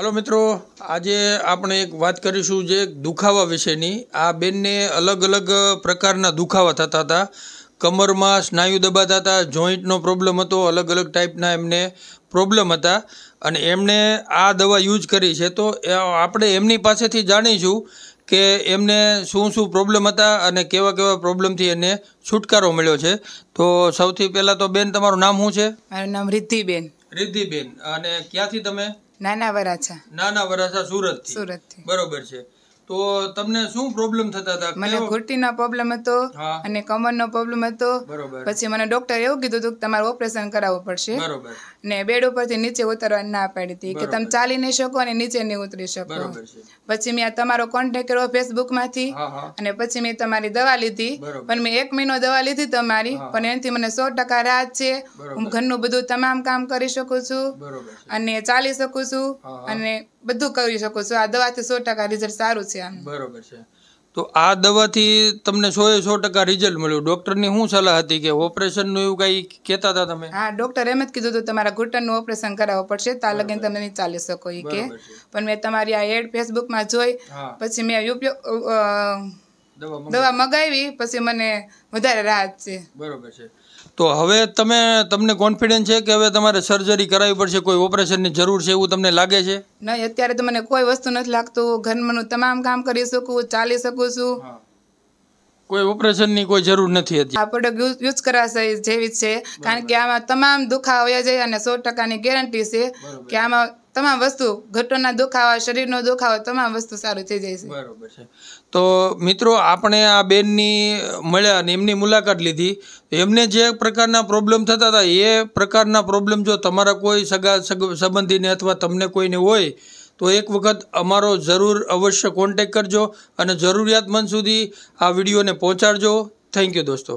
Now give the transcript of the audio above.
hello મિત્રો આજે આપણે એક વાત કરીશું જે દુખાવા વિશેની આ બેનને અલગ અલગ પ્રકારના દુખાવા થતા હતા કમરમાં સ્નાયુ દબાતા હતા જોઈન્ટનો પ્રોબ્લેમ હતો અલગ અલગ ટાઈપના એમને પ્રોબ્લેમ હતા અને એમણે આ દવા યુઝ કરી છે તો આપણે એમની પાસેથી જાણીશું કે એમને શું શું પ્રોબ્લેમ હતા અને કેવા કેવા પ્રોબ્લેમથી એને છુટકારો મળ્યો છે તો સૌથી પહેલાં તો બેન તમારું નામ શું છે મારું નામ રિદ્ધિબેન રિદ્ધિબેન અને ક્યાંથી તમે નાના વરાછા નાના વરાછા સુરત સુરત બરોબર છે તો તમને શું પ્રોબ્લેમ થતા હતા મને ઘૂંટીનો પ્રોબ્લેમ હતો અને કમરનો પ્રોબ્લેમ હતો પછી મને ડોક્ટર એવું કીધું હતું કે તમારે ઓપરેશન કરાવવું પડશે ને બેડ ઉપરથી નીચે ઉતરવા ના પાડી હતી કે તમે ચાલી નહીં શકો અને નીચે નહીં ઉતરી શકો પછી મેં તમારો કોન્ટેક્ટ કર્યો ફેસબુકમાંથી અને પછી મેં તમારી દવા લીધી પણ મેં એક મહિનો દવા લીધી તમારી પણ એનાથી મને સો ટકા રાહત છે હું ઘરનું બધું તમામ કામ કરી શકું છું અને ચાલી શકું છું અને બધું કરી શકો છો આ દવાથી સો ટકા રિઝલ્ટ સારું છે બરોબર છે તો આ દવાથી તમને સો એ સો ટકા રિઝલ્ટ મળ્યું ડોક્ટરની શું સલાહ હતી કે ઓપરેશનનું એવું કંઈ કેતા હતા તમે હા ડોક્ટર એમ જ કીધું હતું તમારા ઘૂંટણનું ઓપરેશન કરાવવું પડશે તા લગીને તમે નહીં ચાલી શકો એ કે પણ મેં તમારી આ એડ ફેસબુકમાં જોઈ પછી મેં ઉપયોગ દવા મગાવી પછી મને વધારે રાહત છે બરોબર છે તો હવે તમે તમને કોન્ફિડન્સ છે કે હવે તમારે સર્જરી કરાવવી પડશે કોઈ ઓપરેશનની જરૂર છે એવું તમને લાગે છે નહીં અત્યારે તો મને કોઈ વસ્તુ નથી લાગતું ઘરમાંનું તમામ કામ કરી શકું ચાલી શકું છું કોઈ ઓપરેશનની કોઈ જરૂર નથી હતી આ પ્રોડક્ટ યુઝ કરાશે જેવી છે કારણ કે આમાં તમામ દુખાવ્યા છે અને સો ટકાની ગેરંટી છે કે આમાં તમામ વસ્તુ ઘટોના દુખાવા શરીરનો દુખાવો તમામ વસ્તુ સારું થઈ જાય છે બરોબર છે તો મિત્રો આપણે આ બેનની મળ્યા અને એમની મુલાકાત લીધી એમને જે પ્રકારના પ્રોબ્લેમ થતા હતા એ પ્રકારના પ્રોબ્લેમ જો તમારા કોઈ સગા સંબંધીને અથવા તમને કોઈને હોય તો એક વખત અમારો જરૂર અવશ્ય કોન્ટેક કરજો અને જરૂરિયાતમંદ સુધી આ વિડીયોને પહોંચાડજો થેન્ક યુ દોસ્તો